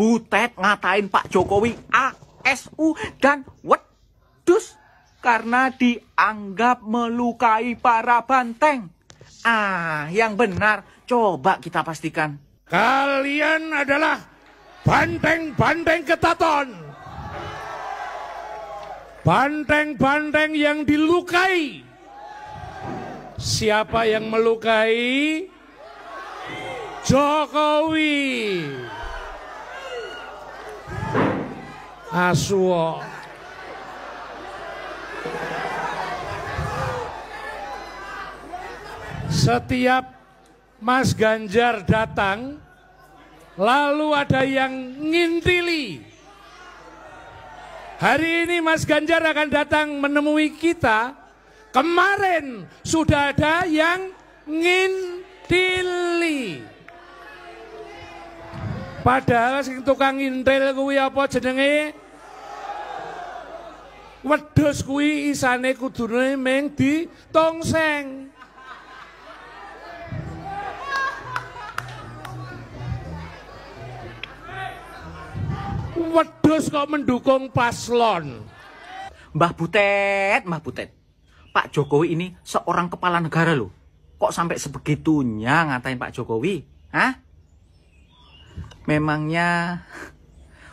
Butet ngatain Pak Jokowi ASU dan wedus karena dianggap melukai para banteng. Ah, yang benar coba kita pastikan. Kalian adalah banteng-banteng ketaton. Banteng-banteng yang dilukai. Siapa yang melukai? Jokowi. asu Setiap Mas Ganjar datang, lalu ada yang ngintili. Hari ini Mas Ganjar akan datang menemui kita. Kemarin sudah ada yang ngintili. Padahal sing tukang ngintil kuwi apa jenenge? Wedhus kuwi isane kudune meng di tongseng. Wedhus kok mendukung paslon. Mbah Butet, Mbah Butet. Pak Jokowi ini seorang kepala negara loh. Kok sampai sebegitunya ngatain Pak Jokowi? Hah? memangnya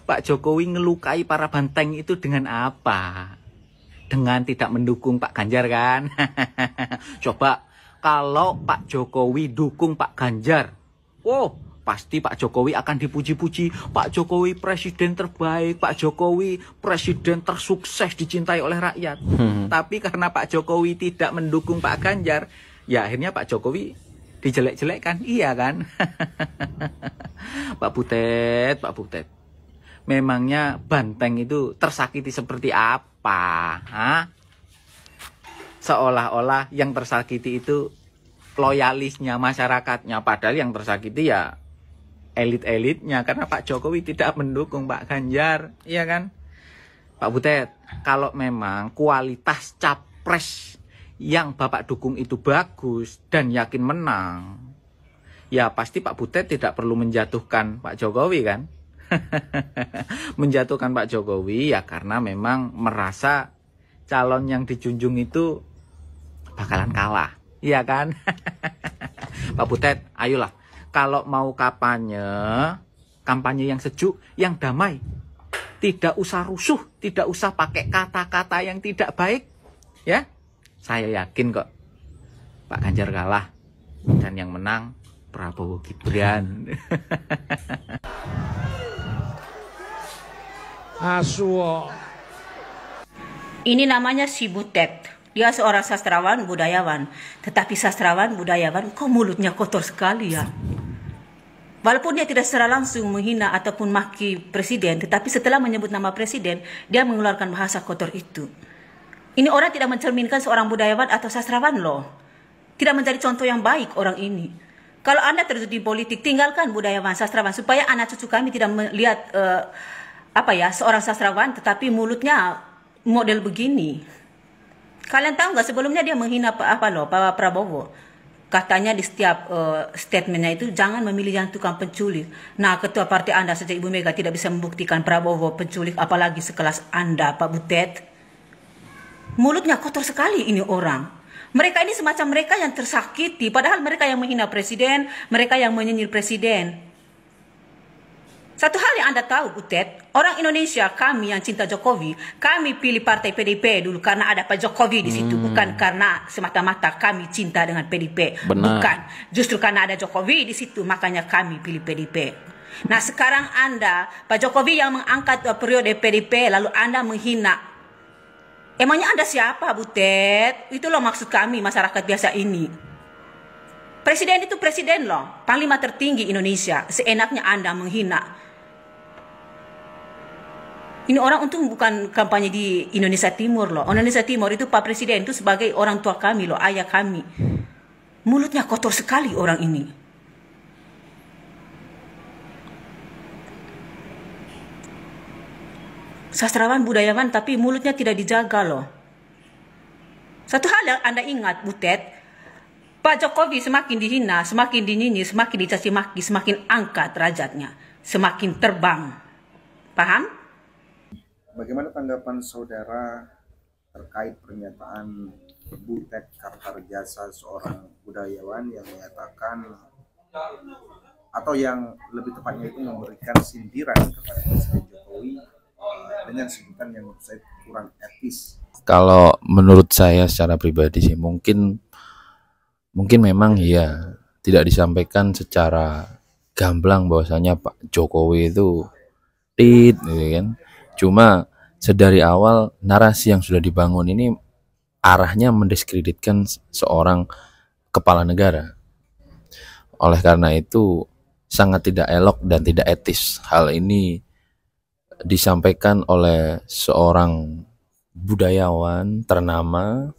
Pak Jokowi ngelukai para banteng itu dengan apa? Dengan tidak mendukung Pak Ganjar kan? Coba kalau Pak Jokowi dukung Pak Ganjar, wow, pasti Pak Jokowi akan dipuji-puji. Pak Jokowi presiden terbaik, Pak Jokowi presiden tersukses dicintai oleh rakyat. Hmm. Tapi karena Pak Jokowi tidak mendukung Pak Ganjar, ya akhirnya Pak Jokowi dijelek-jelekkan iya kan Pak Butet Pak Butet memangnya banteng itu tersakiti seperti apa Hah? seolah-olah yang tersakiti itu loyalisnya masyarakatnya padahal yang tersakiti ya elit-elitnya karena Pak Jokowi tidak mendukung Pak Ganjar iya kan Pak Butet kalau memang kualitas capres yang Bapak dukung itu bagus dan yakin menang, ya pasti Pak Butet tidak perlu menjatuhkan Pak Jokowi kan? menjatuhkan Pak Jokowi ya karena memang merasa calon yang dijunjung itu bakalan kalah, iya kan? Pak Butet, ayolah kalau mau kampanye, kampanye yang sejuk, yang damai, tidak usah rusuh, tidak usah pakai kata-kata yang tidak baik, ya. Saya yakin kok Pak Ganjar kalah dan yang menang Prabowo Gibran. Aswo. Ini namanya si Butet. Dia seorang sastrawan budayawan, tetapi sastrawan budayawan kok mulutnya kotor sekali ya. Walaupun dia tidak secara langsung menghina ataupun maki presiden, tetapi setelah menyebut nama presiden, dia mengeluarkan bahasa kotor itu. Ini orang tidak mencerminkan seorang budayawan atau sastrawan loh. Tidak menjadi contoh yang baik orang ini. Kalau Anda terjun di politik, tinggalkan budayawan sastrawan supaya anak cucu kami tidak melihat uh, apa ya, seorang sastrawan tetapi mulutnya model begini. Kalian tahu nggak sebelumnya dia menghina apa, apa loh Pak Prabowo? Katanya di setiap uh, statementnya itu jangan memilih yang tukang penculik. Nah, ketua partai Anda saja Ibu Mega tidak bisa membuktikan Prabowo penculik apalagi sekelas Anda Pak Butet. Mulutnya kotor sekali ini orang. Mereka ini semacam mereka yang tersakiti, padahal mereka yang menghina presiden, mereka yang menyinyir presiden. Satu hal yang Anda tahu, Butet, orang Indonesia, kami yang cinta Jokowi, kami pilih partai PDP dulu karena ada Pak Jokowi di situ, hmm. bukan karena semata-mata kami cinta dengan PDP. Benar. Bukan, justru karena ada Jokowi di situ, makanya kami pilih PDP. Nah, sekarang Anda, Pak Jokowi yang mengangkat uh, periode PDP, lalu Anda menghina Emangnya Anda siapa, Butet? Itu loh maksud kami, masyarakat biasa ini. Presiden itu presiden loh, panglima tertinggi Indonesia. Seenaknya Anda menghina. Ini orang untung bukan kampanye di Indonesia Timur loh. Indonesia Timur itu Pak Presiden itu sebagai orang tua kami loh, ayah kami. Mulutnya kotor sekali orang ini. Sastrawan, budayawan, tapi mulutnya tidak dijaga loh. Satu hal yang Anda ingat, Butet, Pak Jokowi semakin dihina, semakin dinyinyi, semakin dicaci maki, semakin angkat derajatnya, semakin terbang. Paham? Bagaimana tanggapan saudara terkait pernyataan Butet Kartarjasa seorang budayawan yang menyatakan atau yang lebih tepatnya itu memberikan sindiran kepada Presiden Jokowi dengan sebutan yang menurut saya kurang etis. Kalau menurut saya secara pribadi sih mungkin mungkin memang iya tidak disampaikan secara gamblang bahwasanya Pak Jokowi itu tit gitu kan. Cuma sedari awal narasi yang sudah dibangun ini arahnya mendiskreditkan seorang kepala negara. Oleh karena itu sangat tidak elok dan tidak etis hal ini disampaikan oleh seorang budayawan ternama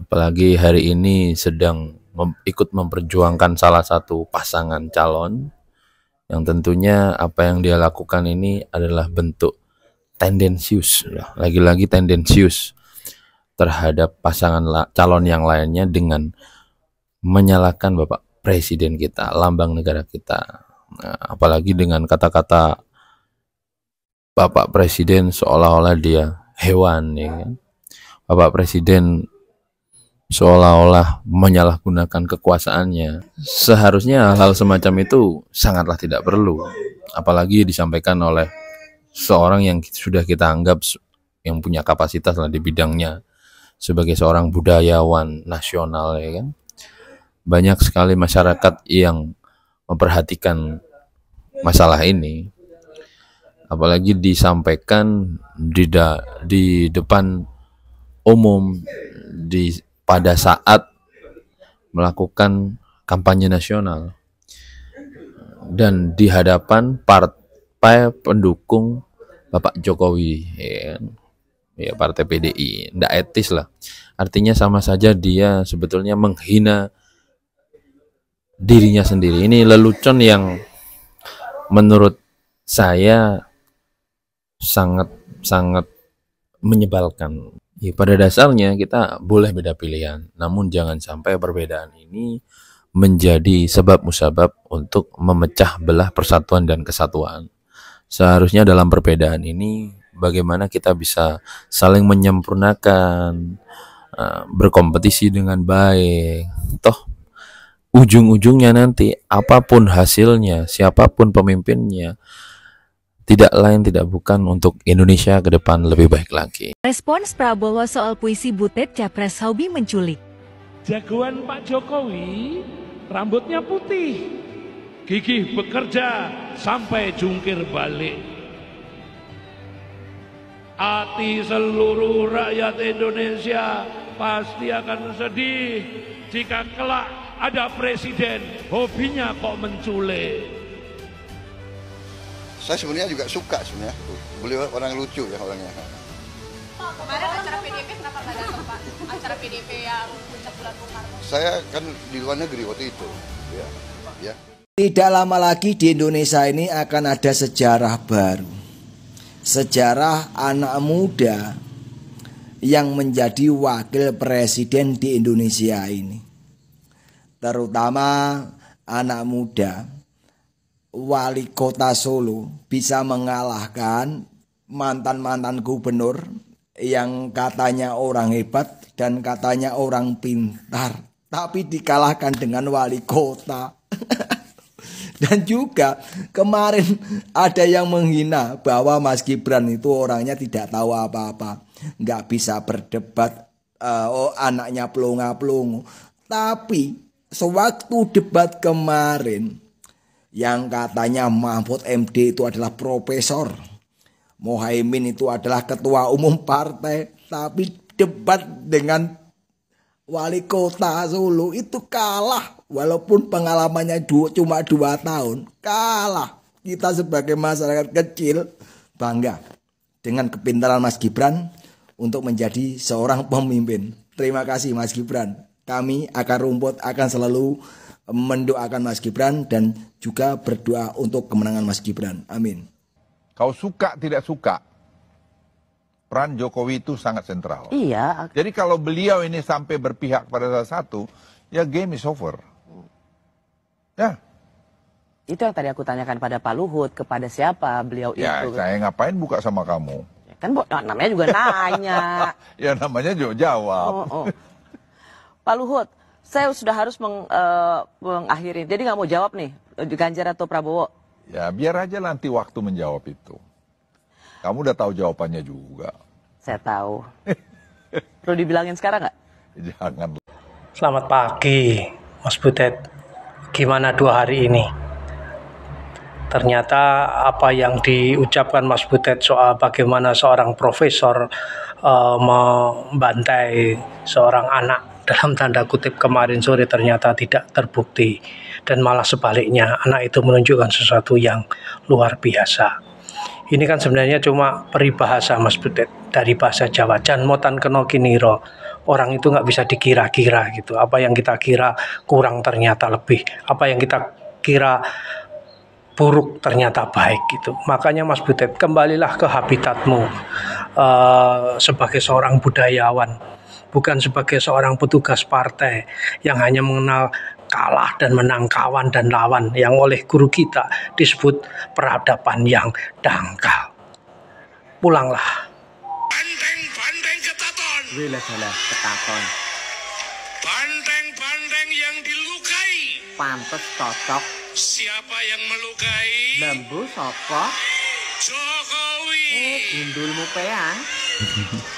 apalagi hari ini sedang mem ikut memperjuangkan salah satu pasangan calon yang tentunya apa yang dia lakukan ini adalah bentuk tendensius lagi-lagi tendensius terhadap pasangan calon yang lainnya dengan menyalahkan Bapak Presiden kita, lambang negara kita. Nah, apalagi dengan kata-kata Bapak Presiden seolah-olah dia hewan ya kan? Bapak Presiden seolah-olah menyalahgunakan kekuasaannya. Seharusnya hal semacam itu sangatlah tidak perlu, apalagi disampaikan oleh seorang yang sudah kita anggap yang punya kapasitas lah di bidangnya sebagai seorang budayawan nasional ya kan. Banyak sekali masyarakat yang memperhatikan masalah ini apalagi disampaikan di da, di depan umum di pada saat melakukan kampanye nasional dan di hadapan partai pendukung Bapak Jokowi ya, kan? ya partai PDI tidak etis lah artinya sama saja dia sebetulnya menghina dirinya sendiri ini lelucon yang menurut saya sangat sangat menyebalkan. Ya, pada dasarnya kita boleh beda pilihan, namun jangan sampai perbedaan ini menjadi sebab musabab untuk memecah belah persatuan dan kesatuan. Seharusnya dalam perbedaan ini bagaimana kita bisa saling menyempurnakan, eh, berkompetisi dengan baik. Toh ujung-ujungnya nanti apapun hasilnya, siapapun pemimpinnya, tidak lain tidak bukan untuk Indonesia ke depan lebih baik lagi. Respons Prabowo soal puisi butet Capres Hobi menculik. Jagoan Pak Jokowi rambutnya putih, gigih bekerja sampai jungkir balik. Hati seluruh rakyat Indonesia pasti akan sedih jika kelak ada presiden hobinya kok menculik saya sebenarnya juga suka sebenarnya beliau orang lucu ya orangnya kemarin acara PDP kenapa nggak datang Pak? Acara PDP yang puncak bulan Bung Saya kan di luar negeri waktu itu. Ya. ya. Tidak lama lagi di Indonesia ini akan ada sejarah baru. Sejarah anak muda yang menjadi wakil presiden di Indonesia ini. Terutama anak muda wali kota Solo bisa mengalahkan mantan-mantan gubernur yang katanya orang hebat dan katanya orang pintar tapi dikalahkan dengan wali kota dan juga kemarin ada yang menghina bahwa Mas Gibran itu orangnya tidak tahu apa-apa nggak bisa berdebat uh, oh anaknya pelunga pelungu tapi sewaktu debat kemarin yang katanya Mahfud MD itu adalah profesor. Mohaimin itu adalah ketua umum partai, tapi debat dengan wali kota Solo itu kalah walaupun pengalamannya dua, cuma dua tahun kalah kita sebagai masyarakat kecil bangga dengan kepintaran Mas Gibran untuk menjadi seorang pemimpin terima kasih Mas Gibran kami akar rumput akan selalu mendoakan Mas Gibran dan juga berdoa untuk kemenangan Mas Gibran. Amin. Kau suka tidak suka, peran Jokowi itu sangat sentral. Iya. Jadi kalau beliau ini sampai berpihak pada salah satu, ya game is over. Ya. Itu yang tadi aku tanyakan pada Pak Luhut, kepada siapa beliau ya, itu. Ya, saya ngapain buka sama kamu? Ya kan namanya juga nanya. ya namanya juga jawab. Oh, oh. Pak Luhut, saya sudah harus meng, uh, mengakhiri. Jadi nggak mau jawab nih, eh, Ganjar atau Prabowo? Ya biar aja nanti waktu menjawab itu. Kamu udah tahu jawabannya juga. Saya tahu. Perlu dibilangin sekarang nggak? Jangan. Selamat pagi, Mas Butet. Gimana dua hari ini? Ternyata apa yang diucapkan Mas Butet soal bagaimana seorang profesor uh, membantai seorang anak dalam tanda kutip kemarin sore ternyata tidak terbukti dan malah sebaliknya anak itu menunjukkan sesuatu yang luar biasa. Ini kan sebenarnya cuma peribahasa Mas Budet dari bahasa Jawa. Jan motan keno kiniro. Orang itu nggak bisa dikira-kira gitu. Apa yang kita kira kurang ternyata lebih. Apa yang kita kira buruk ternyata baik gitu. Makanya Mas Budet kembalilah ke habitatmu uh, sebagai seorang budayawan bukan sebagai seorang petugas partai yang hanya mengenal kalah dan menang kawan dan lawan yang oleh guru kita disebut peradaban yang dangkal. Pulanglah. Banteng, banteng ketaton. Wilasalah ketaton. Banteng-banteng yang dilukai. Pantes cocok. Siapa yang melukai? Lembu sopo. Jokowi. Eh, gundulmu peang.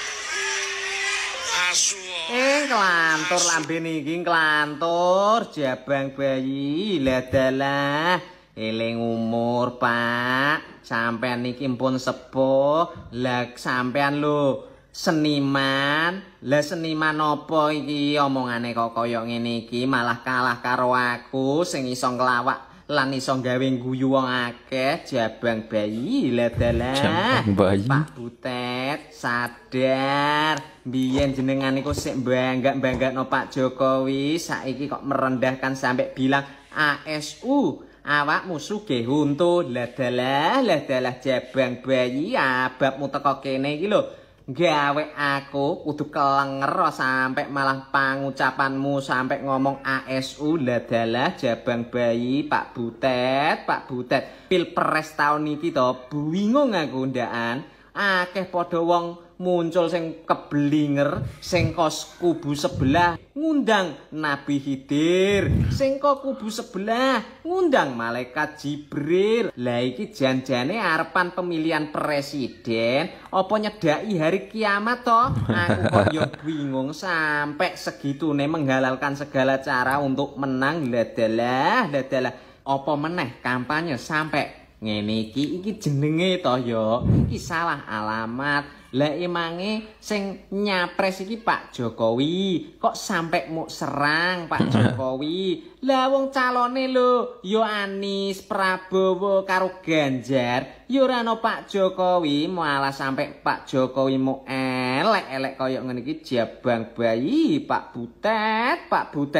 asu. Eh, kelantur lambe niki kelantur jabang bayi. Lah dalah, eling umur, Pak. Sampean niki pun sepuh. Lah sampean lho seniman. Lah seniman apa iki omongane kok kaya ngene iki malah kalah karo aku sing iso nglawak lan iso gawe guyu wong akeh jabang bayi ledelah bayi Pak Butet sadar biyen jenengan iku sik mbanggak mbanggakno Pak Jokowi saiki kok merendahkan sampai bilang ASU awak musuh ge huntu ledelah ledelah jabang bayi ababmu teko kene iki lho gawe aku kudu kelenger sampe malah pangucapanmu sampe ngomong ASU ladalah jabang bayi Pak Butet Pak Butet pil peres tahun iki to bingung aku ndaan akeh podo wong muncul sing keblinger sing kos kubu sebelah ngundang Nabi Khidir sing kok kubu sebelah ngundang malaikat Jibril lah iki janjane arepan pemilihan presiden apa nyedaki hari kiamat to aku kok yo bingung sampai nih menghalalkan segala cara untuk menang ladalah ladalah apa meneh kampanye sampai ngene iki iki jenenge to ya iki salah alamat la imange sing nyapres iki Pak Jokowi kok sampe muk serang Pak Jokowi la wong calone lho ya Anis Prabowo karo Ganjar ya ora Pak Jokowi malah sampe Pak Jokowi muk elek-elek koyo ngene iki jabang bayi Pak Butet Pak Butet